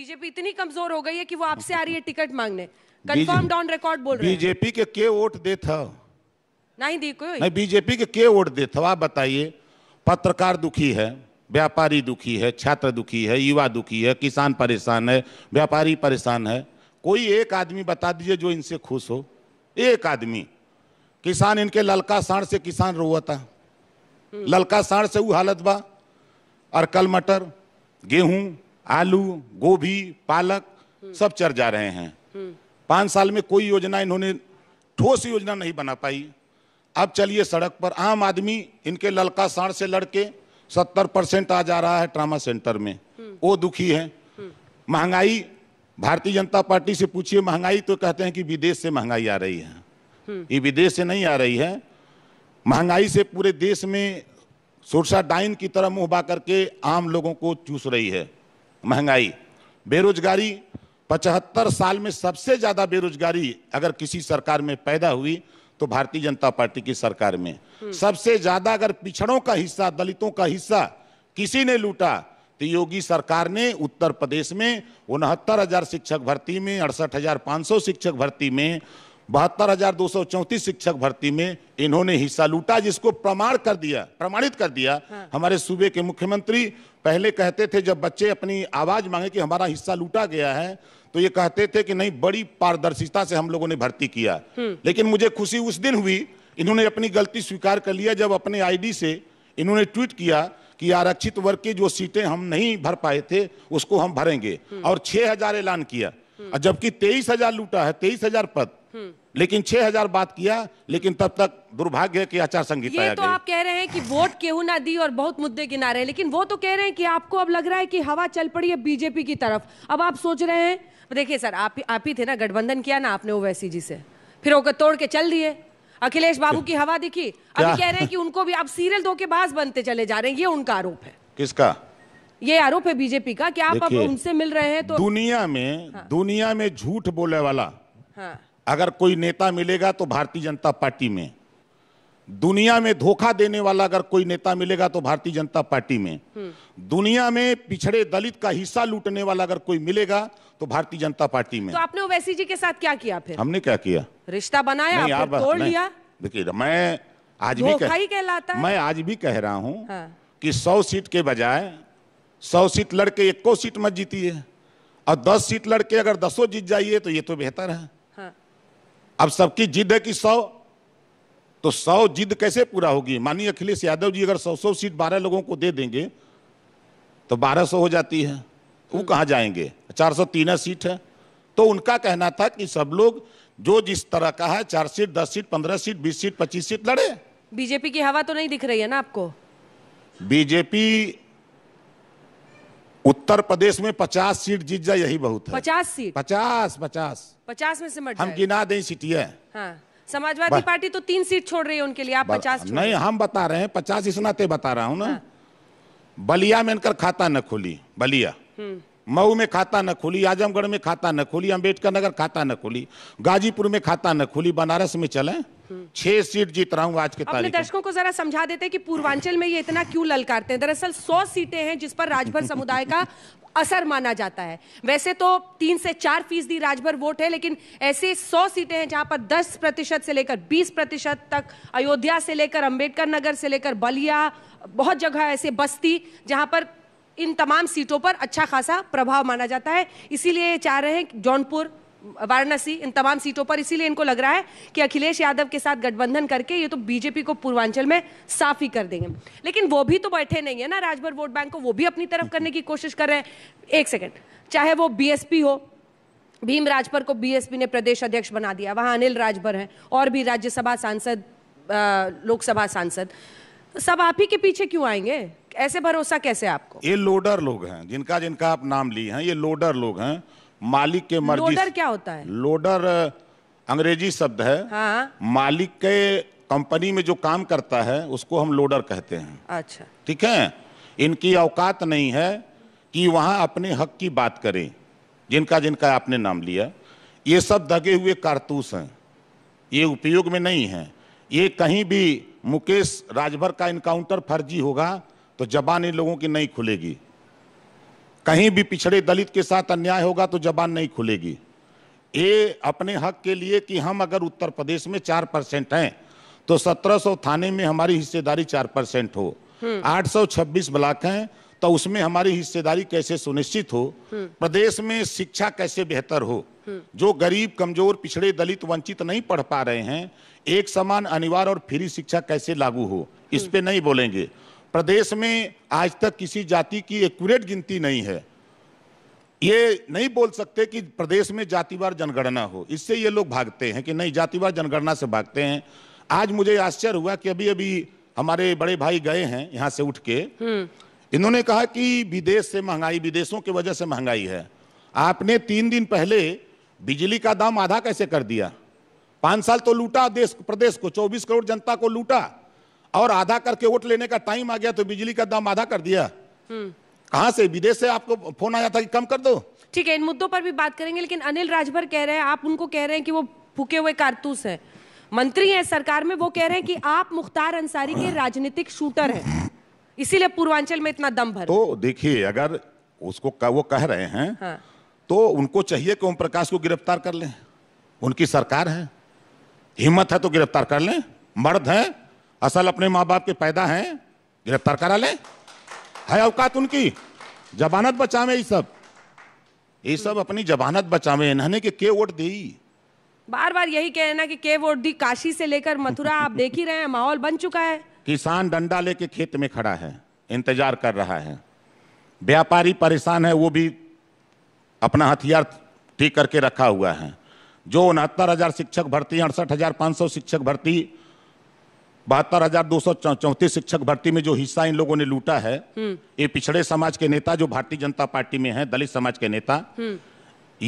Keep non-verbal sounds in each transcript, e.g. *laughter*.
BJP इतनी कमजोर हो गई है कि वो आपसे आ रही है टिकट मांगने कंफर्म डॉन रिकॉर्ड बोल रहे हैं बीजेपी के के वोट दे था नहीं दी कोई नहीं बीजेपी के के वोट दे था आप बताइए पत्रकार दुखी है व्यापारी दुखी है छात्र दुखी है युवा दुखी है किसान परेशान है व्यापारी परेशान है कोई एक आदमी बता दीजिए जो इनसे खुश हो एक आदमी किसान इनके ललका साण से किसान रोआ था हम्म। ललका साण से वो हालत बा अरकल मटर गेहूं आलू गोभी पालक सब चर जा रहे हैं पांच साल में कोई योजना इन्होंने ठोस योजना नहीं बना पाई अब चलिए सड़क पर आम आदमी इनके ललका साढ़ से लड़के सत्तर परसेंट आ जा रहा है ट्रामा सेंटर में वो दुखी है महंगाई भारतीय जनता पार्टी से पूछिए महंगाई तो कहते हैं कि विदेश से महंगाई आ रही है ये विदेश से नहीं आ रही है महंगाई से पूरे देश में सुरसा डाइन की तरह मुंह बा करके आम लोगों को चूस रही है महंगाई बेरोजगारी पचहत्तर साल में सबसे ज़्यादा बेरोजगारी अगर किसी सरकार में पैदा हुई तो भारतीय जनता पार्टी की सरकार में हम्म। सबसे ज़्यादा अगर पिछड़ों का हिस्सा दलितों का हिस्सा किसी ने लूटा तो योगी सरकार ने उत्तर प्रदेश में उनहत्तर हजार शिक्षक भर्ती में अड़सठ हजार पांच सौ शिक्षक भर्ती में बहत्तर हजार दो सौ चौंतीस शिक्षक भर्ती में इन्होंने हिस्सा लूटा जिसको प्रमाण कर दिया प्रमाणित कर दिया हाँ। हमारे सूबे के मुख्यमंत्री पहले कहते थे जब बच्चे अपनी आवाज़ मांगे कि हमारा हिस्सा लूटा गया है तो ये कहते थे कि नहीं बड़ी पारदर्शिता से हम लोगों ने भर्ती किया हम्म। लेकिन मुझे खुशी उस दिन हुई इन्होंने अपनी गलती स्वीकार कर लिया जब अपने आईडी से इन्होंने ट्वीट किया कि आरक्षित वर्ग की जो सीटें हम नहीं भर पाए थे उसको हम भरेंगे हम्म। और छह ऐलान किया हम्म। जबकि तेईस हजार लूटा है तेईस हजार पद लेकिन 6000 बात किया लेकिन तब तक दुर्भाग्य की आचार संहिता ये तो आप कह रहे हैं कि वोट केहू ना दी और बहुत मुद्दे किनारे रहे लेकिन वो तो कह रहे हैं कि आपको अब लग रहा है कि हवा चल पड़ी है बीजेपी की तरफ अब आप सोच रहे हैं देखिए सर आप आप ही थे ना गठबंधन किया ना आपने ओवैसी जी से फिर होकर तोड़ के चल दिए अखिलेश बाबू की हवा दिखी अभी कह रहे हैं कि उनको भी आप सीरियल के बाज बनते चले जा रहे हैं ये उनका आरोप है किसका ये आरोप है बीजेपी का कि आप अब उनसे मिल रहे हैं तो दुनिया में हाँ। दुनिया में झूठ बोले वाला हाँ अगर कोई नेता मिलेगा तो भारतीय जनता पार्टी में दुनिया में धोखा देने वाला अगर कोई नेता मिलेगा तो भारतीय जनता पार्टी में दुनिया में पिछड़े दलित का हिस्सा लूटने वाला अगर कोई मिलेगा तो भारतीय जनता पार्टी में तो आपने ओवैसी जी के साथ क्या किया फिर हमने क्या किया रिश्ता बनाया नहीं, आप तोड़ लिया देखिए मैं आज भी कह, कहलाता है मैं आज भी कह रहा हूँ हाँ। कि सौ सीट के बजाय सौ सीट लड़के एक सीट मत है और दस सीट लड़के अगर दसों जीत जाइए तो ये तो बेहतर है अब सबकी जिद है कि सौ तो सौ जिद कैसे पूरा होगी मानिए अखिलेश यादव जी अगर सौ सौ सीट बारह लोगों को दे देंगे तो बारह सौ हो जाती है वो हम्म। कहाँ जाएंगे चार सौ तीन सीट है तो उनका कहना था कि सब लोग जो जिस तरह का है चार सीट दस सीट पंद्रह सीट बीस सीट पच्चीस सीट लड़े बीजेपी की हवा तो नहीं दिख रही है ना आपको बीजेपी उत्तर प्रदेश में पचास सीट जीत जाए यही बहुत है पचास सीट पचास पचास पचास में से हम गिना दें सीटी हाँ। समाजवादी पार्टी तो तीन सीट छोड़ रही है उनके लिए आप पचास नहीं हम बता रहे हैं पचास ही सुनाते बता रहा हूँ ना हाँ। बलिया में इनकर खाता न खोली बलिया हम्म। मऊ में खाता न खोली आजमगढ़ में खाता न खोली अम्बेडकर नगर खाता न खोली गाजीपुर में खाता न खोली बनारस में चले छह सीट जीत रहा हूँ आज के तारीख दर्शकों को जरा समझा देते कि पूर्वांचल में ये इतना क्यों ललकारते हैं दरअसल सौ सीटें हैं जिस पर राजभर समुदाय का असर माना जाता है वैसे तो तीन से चार फीसदी राजभर वोट है लेकिन ऐसे सौ सीटें हैं जहां पर दस प्रतिशत से लेकर बीस प्रतिशत तक अयोध्या से लेकर अम्बेडकर नगर से लेकर बलिया बहुत जगह ऐसे बस्ती जहां पर इन तमाम सीटों पर अच्छा खासा प्रभाव माना जाता है इसीलिए चाह रहे हैं जौनपुर वाराणसी इन तमाम सीटों पर इसीलिए इनको लग रहा है कि अखिलेश यादव के साथ गठबंधन करके ये तो बीजेपी को पूर्वांचल में साफ ही कर देंगे लेकिन वो भी तो बैठे नहीं है ना राजभर वोट बैंक को वो भी अपनी तरफ करने की कोशिश कर रहे हैं एक सेकेंड चाहे वो बीएसपी हो भीम राजभर को बीएसपी ने प्रदेश अध्यक्ष बना दिया वहां अनिल राजभर हैं और भी राज्यसभा सांसद लोकसभा सांसद सब आप ही के पीछे क्यों आएंगे ऐसे भरोसा कैसे आपको ये लोडर लोग हैं जिनका जिनका आप नाम लिए हैं ये लोडर लोग हैं मालिक के मर्जी लोडर क्या होता है लोडर अंग्रेजी शब्द है हाँ? मालिक के कंपनी में जो काम करता है उसको हम लोडर कहते हैं अच्छा ठीक है इनकी औकात नहीं है कि वहां अपने हक की बात करें जिनका जिनका आपने नाम लिया ये सब दगे हुए कारतूस हैं ये उपयोग में नहीं है ये कहीं भी मुकेश राजभर का इनकाउंटर फर्जी होगा तो जबान इन लोगों की नहीं खुलेगी कहीं भी पिछड़े दलित के साथ अन्याय होगा तो जबान नहीं खुलेगी ये अपने हक के लिए कि हम अगर उत्तर प्रदेश में चार परसेंट हैं तो 1700 थाने में हमारी हिस्सेदारी चार परसेंट हो 826 हम्म। ब्लॉक हैं तो उसमें हमारी हिस्सेदारी कैसे सुनिश्चित हो हम्म। प्रदेश में शिक्षा कैसे बेहतर हो हम्म। जो गरीब कमजोर पिछड़े दलित वंचित नहीं पढ़ पा रहे हैं एक समान अनिवार्य और फ्री शिक्षा कैसे लागू हो इस पे नहीं बोलेंगे प्रदेश में आज तक किसी जाति की एक्यूरेट गिनती नहीं है ये नहीं बोल सकते कि प्रदेश में जातिवार जनगणना हो इससे ये लोग भागते हैं कि नहीं जातिवार जनगणना से भागते हैं आज मुझे आश्चर्य हुआ कि अभी अभी हमारे बड़े भाई गए हैं यहाँ से उठ के हम्म। इन्होंने कहा कि विदेश से महंगाई विदेशों की वजह से महंगाई है आपने तीन दिन पहले बिजली का दाम आधा कैसे कर दिया पांच साल तो लूटा देश प्रदेश को चौबीस करोड़ जनता को लूटा और आधा करके वोट लेने का टाइम आ गया तो बिजली का दाम आधा कर दिया हम्म। कहां से विदेश से आपको फोन आया था कि कम कर दो ठीक है इन मुद्दों पर भी बात करेंगे लेकिन अनिल राजभर कह रहे हैं आप उनको कह रहे हैं कि वो फूके हुए कारतूस है मंत्री हैं सरकार में वो कह रहे हैं कि आप मुख्तार अंसारी के राजनीतिक शूटर हैं इसीलिए पूर्वांचल में इतना दम भर तो देखिए अगर उसको कह, वो कह रहे हैं हाँ। तो उनको चाहिए कि ओम प्रकाश को गिरफ्तार कर लें उनकी सरकार है हिम्मत है तो गिरफ्तार कर लें मर्द है असल अपने माँ बाप के पैदा हैं गिरफ्तार करा लें है औकात उनकी जबानत बचावे ये सब ये सब अपनी जबानत बचावे इन्होंने के के वोट दी बार बार यही कहना कि के वोट दी काशी से लेकर मथुरा आप देख ही रहे हैं माहौल बन चुका है किसान डंडा लेके खेत में खड़ा है इंतजार कर रहा है व्यापारी परेशान है वो भी अपना हथियार ठीक करके रखा हुआ है जो उनहत्तर हजार शिक्षक भर्ती अड़सठ हजार पांच सौ शिक्षक भर्ती बहत्तर हजार दो सौ चौंतीस शिक्षक भर्ती में जो हिस्सा इन लोगों ने लूटा है हम्म। ये पिछड़े समाज के नेता जो भारतीय जनता पार्टी में है दलित समाज के नेता हम्म।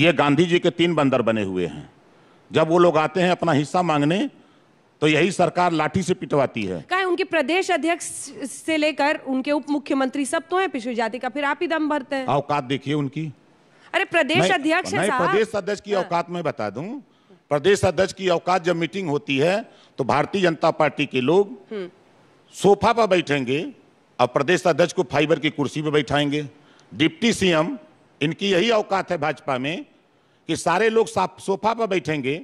ये गांधी जी के तीन बंदर बने हुए हैं जब वो लोग आते हैं अपना हिस्सा मांगने तो यही सरकार लाठी से पिटवाती है क्या उनके प्रदेश अध्यक्ष से लेकर उनके उप मुख्यमंत्री सब तो हैं पिछड़ी जाति का फिर आप ही दम भरते हैं औकात देखिए उनकी अरे प्रदेश अध्यक्ष प्रदेश अध्यक्ष की हाँ। औकात में बता दूं प्रदेश अध्यक्ष की अवकाश जब मीटिंग होती है तो भारतीय जनता पार्टी के लोग हम्म। सोफा पर बैठेंगे और प्रदेश अध्यक्ष को फाइबर की कुर्सी पर बैठाएंगे डिप्टी सीएम इनकी यही औकात है भाजपा में कि सारे लोग सोफा पर बैठेंगे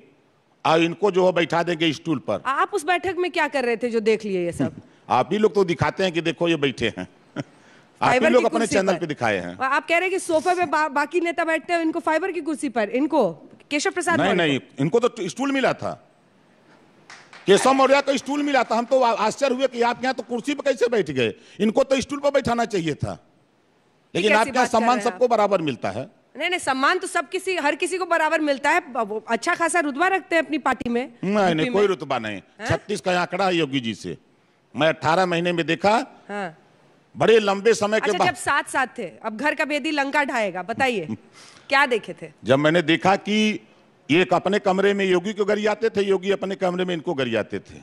और इनको जो है बैठा देंगे स्टूल पर आप उस बैठक में क्या कर रहे थे जो देख लिए ये सब *laughs* आप ही लोग तो दिखाते हैं कि देखो ये बैठे हैं *laughs* आप ही लोग अपने चैनल पे दिखाए हैं आप कह रहे हैं कि सोफे पे बा, बाकी नेता बैठते हैं इनको फाइबर की कुर्सी पर इनको केशव प्रसाद नहीं नहीं इनको तो स्टूल मिला था केशव मौर्य को स्टूल मिला था हम तो आश्चर्य हुए कि आप यहाँ तो कुर्सी पर कैसे बैठ गए इनको तो स्टूल पर बैठाना चाहिए था लेकिन आपके यहाँ सम्मान सबको बराबर मिलता है नहीं नहीं सम्मान तो सब किसी हर किसी को बराबर मिलता है वो अच्छा खासा रुतबा रखते हैं अपनी पार्टी में नहीं नहीं नहीं कोई रुतबा नहीं हाँ? छत्तीस का आंकड़ा है योगी जी से मैं अठारह महीने में देखा हाँ। बड़े लंबे समय के अच्छा, बाद जब साथ साथ थे अब घर का बेदी लंका ढाएगा बताइए *laughs* क्या देखे थे जब मैंने देखा कि ये अपने कमरे में योगी को गरियाते थे योगी अपने कमरे में इनको गरियाते थे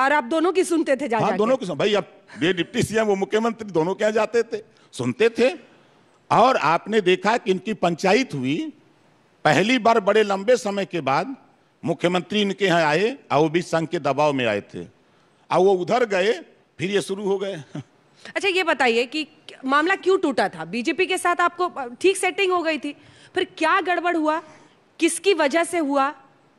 और आप दोनों की सुनते थे जा हाँ, जा दोनों की सुन, भाई अब ये डिप्टी सीएम वो मुख्यमंत्री दोनों क्या जाते थे सुनते थे और आपने देखा कि इनकी पंचायत हुई पहली बार बड़े लंबे समय के बाद मुख्यमंत्री इनके यहाँ आए और वो भी संघ के दबाव में आए थे और वो उधर गए फिर ये शुरू हो गए *laughs* अच्छा ये बताइए कि मामला क्यों टूटा था बीजेपी के साथ आपको ठीक सेटिंग हो गई थी फिर क्या गड़बड़ हुआ किसकी वजह से हुआ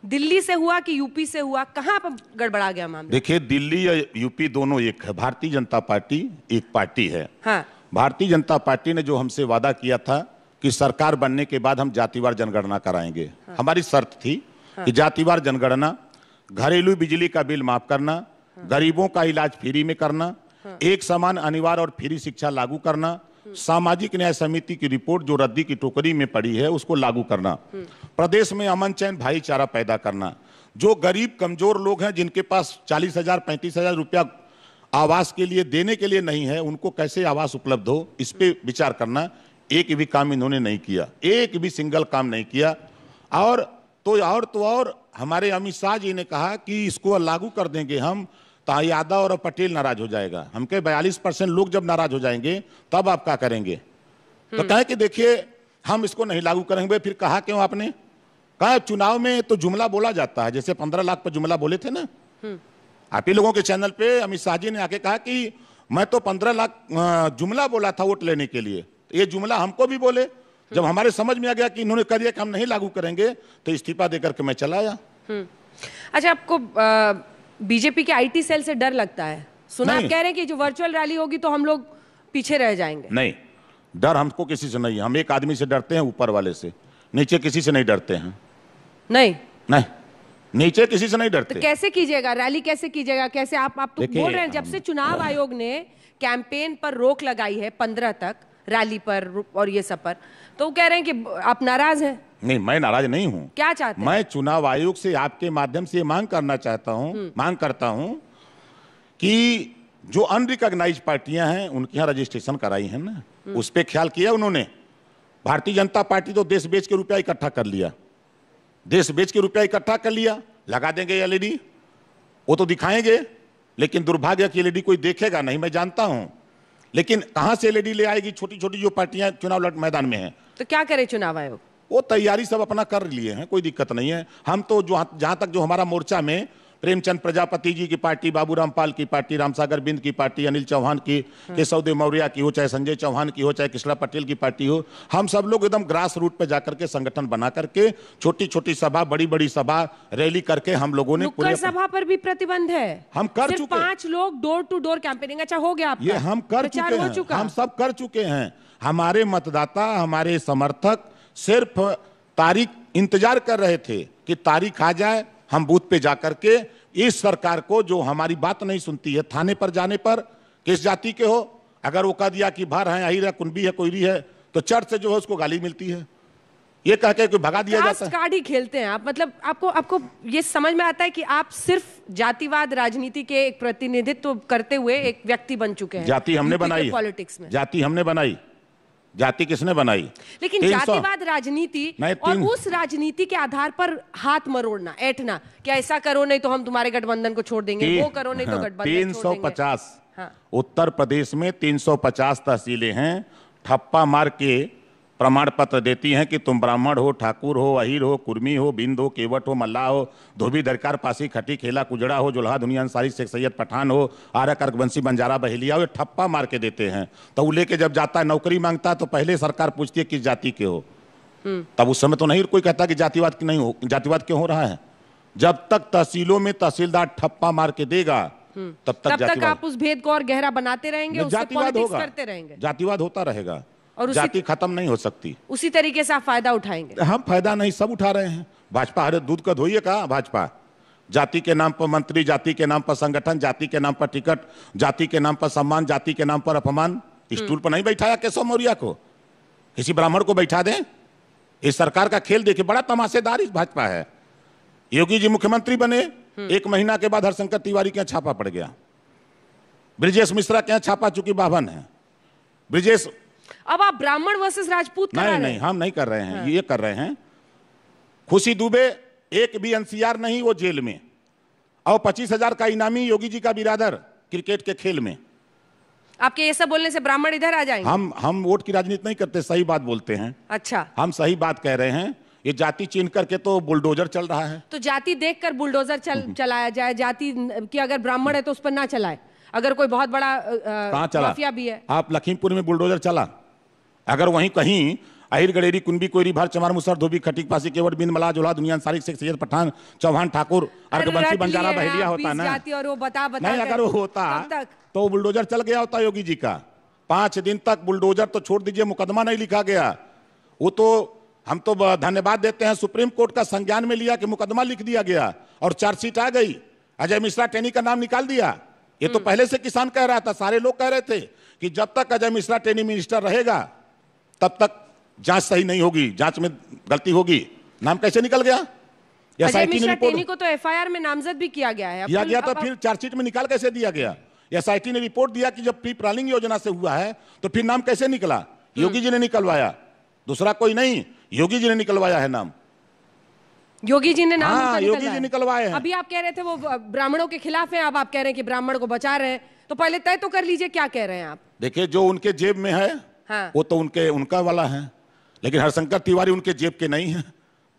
दिल्ली से हुआ कि यूपी से हुआ कहाँ पर गड़बड़ा गया मामला देखिए दिल्ली या यूपी दोनों एक है भारतीय जनता पार्टी एक पार्टी है हाँ भारतीय जनता पार्टी ने जो हमसे वादा किया था कि सरकार बनने के बाद हम जातिवार जनगणना कराएंगे हाँ। हमारी शर्त थी हाँ। कि जातिवार जनगणना घरेलू बिजली का बिल माफ करना हाँ। गरीबों का इलाज फ्री में करना हाँ। एक समान अनिवार्य और फ्री शिक्षा लागू करना सामाजिक न्याय समिति की रिपोर्ट जो रद्दी की टोकरी में पड़ी है उसको लागू करना प्रदेश में अमन चैन भाईचारा पैदा करना जो गरीब कमजोर लोग हैं जिनके पास चालीस हजार पैंतीस हजार रुपया आवास के लिए देने के लिए नहीं है उनको कैसे आवास उपलब्ध हो इस पर विचार करना एक भी काम इन्होंने नहीं किया एक भी सिंगल काम नहीं किया और तो और तो और हमारे अमित शाह जी ने कहा कि इसको लागू कर देंगे हम तो यादव और पटेल नाराज हो जाएगा हम कहे बयालीस परसेंट लोग जब नाराज हो जाएंगे तब आप क्या करेंगे तो हम्म। कहे कि देखिए हम इसको नहीं लागू करेंगे फिर कहा क्यों आपने कहा चुनाव में तो जुमला बोला जाता है जैसे पंद्रह लाख पर जुमला बोले थे ना हम्म। आप ही लोगों के चैनल पे अमित शाह जी ने आके कहा कि मैं तो पंद्रह लाख जुमला बोला था वोट लेने के लिए ये जुमला हमको भी बोले हम्म। जब हमारे समझ में आ गया कि इन्होंने कह दिया कि हम नहीं लागू करेंगे तो इस्तीफा देकर के मैं चला आया अच्छा आपको आ... बीजेपी के आईटी सेल से डर लगता है सुना आप कह रहे हैं कि जो वर्चुअल रैली होगी तो हम लोग पीछे रह जाएंगे नहीं डर हमको किसी से नहीं है हम एक आदमी से डरते हैं ऊपर वाले से नीचे किसी से नहीं डरते हैं नहीं नहीं नीचे किसी से नहीं तो डरते तो कैसे कीजिएगा रैली कैसे कीजिएगा कैसे आप आप तो बोल रहे हैं जब से चुनाव हाँ। आयोग ने कैंपेन पर रोक लगाई है पंद्रह तक रैली पर और ये सब पर तो वो कह रहे हैं कि आप नाराज हैं नहीं मैं नाराज नहीं हूँ क्या चाहते मैं चुनाव आयोग से आपके माध्यम से मांग करना चाहता हूँ हम्म। मांग करता हूँ कि जो अनरिकॉग्नाइज पार्टियां हैं उनके यहाँ रजिस्ट्रेशन कराई है ना हम्म। उस पर ख्याल किया उन्होंने भारतीय जनता पार्टी तो देश बेच के रुपया इकट्ठा कर लिया देश बेच के रुपया इकट्ठा कर लिया लगा देंगे एलईडी e वो तो दिखाएंगे लेकिन दुर्भाग्य की एलईडी e कोई देखेगा नहीं मैं जानता हूँ लेकिन कहाँ से एलईडी e ले आएगी छोटी छोटी जो पार्टियां चुनाव मैदान में है तो क्या करे चुनाव आयोग वो तैयारी सब अपना कर लिए हैं कोई दिक्कत नहीं है हम तो जो जहाँ तक जो हमारा मोर्चा में प्रेमचंद प्रजापति जी की पार्टी बाबूराम पाल की पार्टी रामसागर बिंद की पार्टी अनिल चौहान की हम्म। केशवदेव मौर्य की हो चाहे संजय चौहान की हो चाहे कृष्णा पटेल की पार्टी हो हम सब लोग एकदम ग्रास रूट पे जाकर के संगठन बना करके छोटी छोटी सभा बड़ी बड़ी सभा रैली करके हम लोगों ने पूरे सभा पर भी प्रतिबंध है हम कर चुके पांच लोग डोर टू डोर कैंपेनिंग अच्छा हो गया ये हम कर चुके हम सब कर चुके हैं हमारे मतदाता हमारे समर्थक सिर्फ तारीख इंतजार कर रहे थे कि तारीख आ जाए हम बूथ पे जाकर के इस सरकार को जो हमारी बात नहीं सुनती है थाने पर जाने पर किस जाति के हो अगर वो कह दिया कि भर है अहिर है कुंबी है कोयरी है तो चर्च से जो है उसको गाली मिलती है ये कह के कोई भगा दिया जाता है कार्ड ही खेलते हैं आप मतलब आपको आपको ये समझ में आता है कि आप सिर्फ जातिवाद राजनीति के एक प्रतिनिधित्व करते हुए एक व्यक्ति बन चुके हैं जाति हमने बनाई पॉलिटिक्स में जाति हमने बनाई जाति किसने बनाई लेकिन जातिवाद राजनीति और उस राजनीति के आधार पर हाथ मरोड़ना ऐठना कि ऐसा करो नहीं तो हम तुम्हारे गठबंधन को छोड़ देंगे वो करो नहीं तो हाँ, गठबंधन तीन सौ पचास हाँ। उत्तर प्रदेश में 350 तहसीलें हैं ठप्पा मार के प्रमाण पत्र देती हैं कि तुम ब्राह्मण हो ठाकुर हो अहिर हो कुर्मी हो बिंद हो केवट हो मल्ला हो धोबी दरकार पासी खटी खेला कुजड़ा हो जुल्हा दुनिया अंसारी शेख सैयद पठान हो आरा कर्कवंशी बंजारा बहेलिया हो ये ठप्पा मार के देते हैं तो वो लेके जब जाता है नौकरी मांगता है तो पहले सरकार पूछती है किस जाति के हो हम्म। तब उस समय तो नहीं कोई कहता कि जातिवाद की नहीं हो जातिवाद क्यों हो रहा है जब तक तहसीलों में तहसीलदार ठप्पा मार के देगा हम्म। तब तक, तब तक आप उस भेद को और गहरा बनाते रहेंगे जातिवाद होगा करते रहेंगे जातिवाद होता रहेगा और जाति खत्म नहीं हो सकती उसी तरीके से आप फायदा उठाएंगे हम फायदा नहीं सब उठा रहे हैं भाजपा हरे दूध का धोइए कहा भाजपा जाति के नाम पर मंत्री जाति के नाम पर संगठन जाति के नाम पर टिकट जाति के नाम पर सम्मान जाति के नाम पर अपमान स्टूल हम्म। पर नहीं बैठाया केशव मौर्य को किसी ब्राह्मण को बैठा दें इस सरकार का खेल देखिए बड़ा तमाशेदार भाजपा है योगी जी मुख्यमंत्री बने हम्म। एक महीना के बाद हरशंकर तिवारी के छापा पड़ गया ब्रिजेश मिश्रा के छापा चुकी बाभन है ब्रिजेश अब आप ब्राह्मण वर्सेस राजपूत नहीं नहीं, नहीं हम नहीं कर रहे हैं हाँ। ये कर रहे हैं खुशी दुबे एक भी एनसीआर नहीं वो जेल में और पच्चीस हजार का इनामी योगी जी का बिरादर क्रिकेट के खेल में आपके ये सब बोलने से ब्राह्मण इधर आ जाएंगे हम हम वोट की राजनीति नहीं करते सही बात बोलते हैं अच्छा हम सही बात कह रहे हैं ये जाति चिन्ह करके तो बुलडोजर चल रहा है तो जाति देखकर बुलडोजर चल हम्म। चलाया जाए जाति की अगर ब्राह्मण है तो उस पर ना चलाए अगर कोई बहुत बड़ा आ, चला? भी है आप लखीमपुर में बुलडोजर चला अगर वहीं कहीं अहिर गड़ेरी कुंबी कोयरी भर चमार मुसर धोबी खटिक पासी केवट बिन मला जोला दुनिया सारी शेख सैयद पठान चौहान ठाकुर अर्घवंशी बंजारा बहेलिया होता ना और वो बता बता नहीं अगर वो होता तो बुलडोजर चल गया होता योगी जी का पांच दिन तक बुलडोजर तो छोड़ दीजिए मुकदमा नहीं लिखा गया वो तो हम तो धन्यवाद देते हैं सुप्रीम कोर्ट का संज्ञान में लिया कि मुकदमा लिख दिया गया और चार्जशीट आ गई अजय मिश्रा टेनी का नाम निकाल दिया ये तो हम्म। पहले से किसान कह रहा था सारे लोग कह रहे थे कि जब तक अजय मिश्रा टेनी मिनिस्टर रहेगा तब तक जांच सही नहीं होगी जांच में गलती होगी नाम कैसे निकल गया एसआईटी ने रिपोर्ट को तो एफआईआर में नामजद भी किया गया है किया गया तो फिर चार्जशीट में निकाल कैसे दिया गया एसआईटी ने रिपोर्ट दिया कि जब प्री प्लानिंग योजना से हुआ है तो फिर नाम कैसे निकला हम्म। योगी जी ने निकलवाया दूसरा कोई नहीं योगी जी ने निकलवाया है नाम योगी जी ने नाम हाँ, योगी जी निकलवाए हैं अभी आप कह रहे थे वो ब्राह्मणों के खिलाफ हैं अब आप कह रहे हैं कि ब्राह्मण को बचा रहे हैं तो पहले तय तो कर लीजिए क्या कह रहे हैं आप देखिए जो उनके जेब में है हाँ। वो तो उनके उनका वाला है लेकिन हरशंकर तिवारी उनके जेब के नहीं है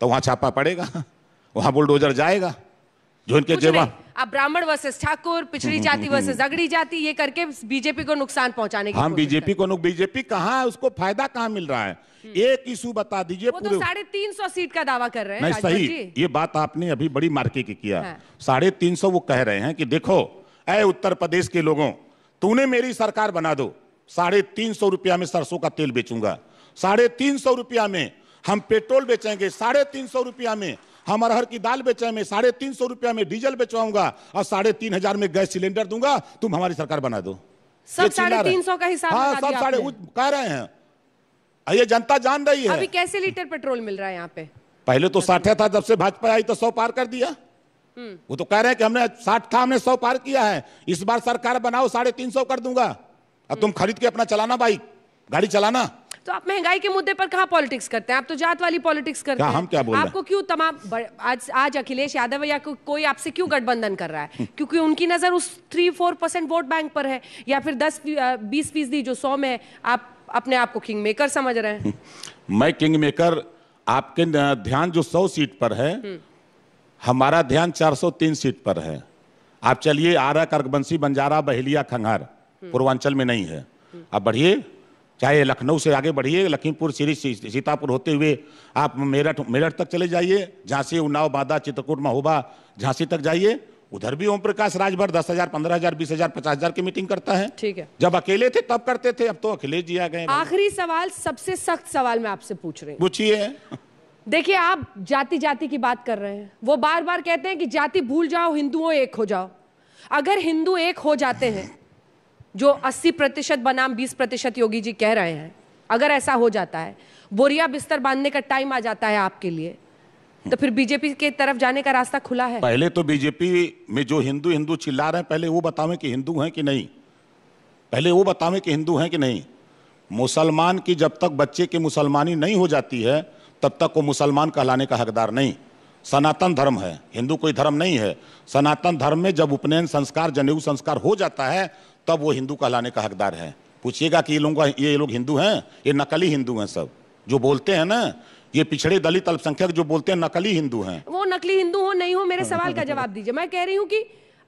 तो वहां छापा पड़ेगा वहां बुलडोजर जाएगा जो इनके जेबा अब ब्राह्मण वर्सेस ठाकुर पिछड़ी हम्म, जाति हम्म, हम्म। वर्सेस अगड़ी जाति ये करके बीजेपी को नुकसान पहुंचाने की हम हाँ, बीजेपी को बीजेपी कहाँ उसको फायदा कहाँ मिल रहा है एक इशू बता दीजिए वो तो साढ़े तीन सौ सीट का दावा कर रहे हैं नहीं सही ये बात आपने अभी बड़ी मार्के की किया हाँ। साढ़े तीन सौ वो कह रहे हैं कि देखो अय उत्तर प्रदेश के लोगों तूने मेरी सरकार बना दो साढ़े तीन सौ रुपया में सरसों का तेल बेचूंगा साढ़े तीन सौ रुपया में हम पेट्रोल बेचेंगे साढ़े तीन सौ रुपया में हम अरहर की दाल बेचेंगे साढ़े तीन सौ रुपया में डीजल बेचवाऊंगा और साढ़े तीन हजार में गैस सिलेंडर दूंगा तुम हमारी सरकार बना दो सब साढ़े तीन सौ का हिसाब हाँ सब साढ़े कह रहे हैं ये जनता जान रही है अभी कैसे लीटर पेट्रोल मिल रहा है यहाँ पे पहले तो साठ था जब से भाजपा आई तो सौ पार कर दिया हम्म। वो तो कह रहे हैं कि हमने साठ था हमने सौ पार किया है इस बार सरकार बनाओ साढ़े तीन सौ कर दूंगा अब तुम खरीद के अपना चलाना बाइक गाड़ी चलाना तो आप महंगाई के मुद्दे पर कहा पॉलिटिक्स करते हैं आप तो जात वाली पॉलिटिक्स करते हैं हम क्या बोल आपको क्यों तमाम आज आज अखिलेश यादव या को, कोई आपसे क्यों गठबंधन कर रहा है हम्म। क्योंकि उनकी नजर उस three four percent vote bank पर है या फिर दस बीस फीसदी जो सौ में है आप अपने आप को किंग मेकर समझ रहे हैं हम्म। मैं किंग मेकर आपके ध्यान जो सौ सीट पर है हम्म। हमारा ध्यान चार सीट पर है आप चलिए आरा करकबंशी बंजारा बहेलिया खंगार हम्म। पूर्वांचल में नहीं है हम्म। आप बढ़िए चाहे लखनऊ से आगे बढ़िए लखीमपुर सीरी सीतापुर होते हुए आप मेरठ मेरठ तक चले जाइए झांसी उन्नाव बांदा चित्रकूट महोबा झांसी तक जाइए उधर भी ओम प्रकाश राजभर दस हजार पंद्रह हजार बीस हजार पचास हजार की मीटिंग करता है ठीक है जब अकेले थे तब करते थे अब तो अखिलेश जी आ गए आखिरी सवाल सबसे सख्त सवाल मैं आपसे पूछ रही पूछिए देखिए आप जाति जाति की बात कर रहे हैं वो बार बार कहते हैं कि जाति भूल जाओ हिंदुओं एक हो जाओ अगर हिंदू एक हो जाते हैं जो 80 प्रतिशत बनाम 20 प्रतिशत योगी जी कह रहे हैं अगर ऐसा हो जाता है बोरिया बिस्तर बांधने का टाइम आ जाता है आपके लिए तो फिर बीजेपी के तरफ जाने का रास्ता खुला है पहले तो बीजेपी में जो हिंदू हिंदू चिल्ला रहे हैं पहले वो बतावे कि हिंदू हैं कि नहीं पहले वो बतावे कि हिंदू हैं कि नहीं मुसलमान की जब तक बच्चे की मुसलमानी नहीं हो जाती है तब तक वो मुसलमान कहलाने का हकदार नहीं सनातन धर्म है हिंदू कोई धर्म नहीं है सनातन धर्म में जब उपनयन संस्कार जनेऊ संस्कार हो जाता है तब वो हिंदू कहलाने का हकदार है पूछिएगा कि ये लोग ये लोग हिंदू हैं ये नकली हिंदू हैं सब जो बोलते हैं ना ये पिछड़े दलित अल्पसंख्यक जो बोलते हैं नकली हिंदू हैं वो नकली हिंदू हो नहीं हो मेरे सवाल का जवाब दीजिए मैं कह रही हूँ कि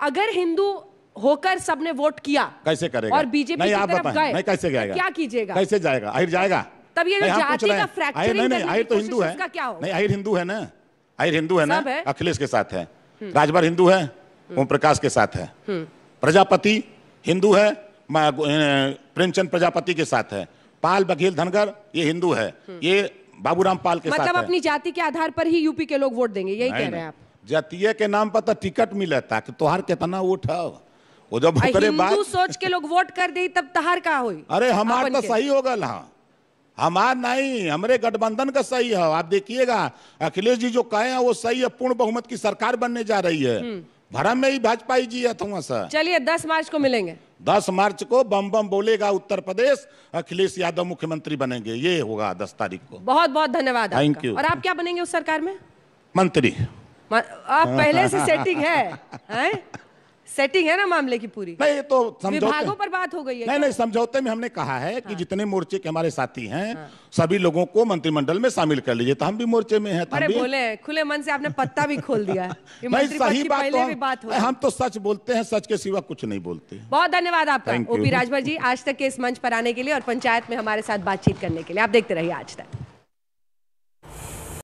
अगर हिंदू होकर सबने वोट किया कैसे करेगा और बीजेपी नहीं, की तरफ नहीं, कैसे तो जाएगा क्या कीजिएगा कैसे जाएगा आहिर जाएगा तब ये जाति का फ्रैक्चरिंग नहीं नहीं आहिर तो हिंदू है क्या नहीं आहिर हिंदू है ना आहिर हिंदू है ना अखिलेश के साथ है हम्म। राजभर हिंदू है हम्म। ओम प्रकाश के साथ है हम्म। प्रजापति हिंदू है प्रेमचंद प्रजापति के साथ है पाल बघेल धनगर ये हिंदू है हम्म। ये बाबूराम पाल के मतलब साथ अपनी जाति के आधार पर ही यूपी के लोग वोट देंगे यही कह रहे हैं आप जातीय के नाम पर तो टिकट मिले था कि तुहार कितना वोट है वो जब हिंदू सोच के लोग वोट कर दी तब तुहार का *laughs* तो हो अरे हमारा तो सही होगा हाँ हमार नहीं हमारे गठबंधन का सही है आप देखिएगा अखिलेश जी जो कहे हैं वो सही है पूर्ण बहुमत की सरकार बनने जा रही है हम्म। भरम में ही भाजपा ही जी तो सर चलिए दस मार्च को मिलेंगे दस मार्च को बम बम बोलेगा उत्तर प्रदेश अखिलेश यादव मुख्यमंत्री बनेंगे ये होगा दस तारीख को बहुत बहुत धन्यवाद थैंक यू और आप क्या बनेंगे उस सरकार में मंत्री आप पहले से सेटिंग है, है? सेटिंग है ना मामले की पूरी नहीं तो विभागों पर बात हो गई है नहीं नहीं समझौते में हमने कहा है कि हाँ। जितने मोर्चे के हमारे साथी हैं हाँ। सभी लोगों को मंत्रिमंडल में शामिल कर लीजिए तो हम भी मोर्चे में हैं तो अरे बोले खुले मन से आपने पत्ता भी खोल दिया *laughs* नहीं सही बात, तो हम, बात हो हम तो सच बोलते हैं सच के सिवा कुछ नहीं बोलते बहुत धन्यवाद आपका ओपी राजभर जी आज तक के इस मंच पर आने के लिए और पंचायत में हमारे साथ बातचीत करने के लिए आप देखते रहिए आज तक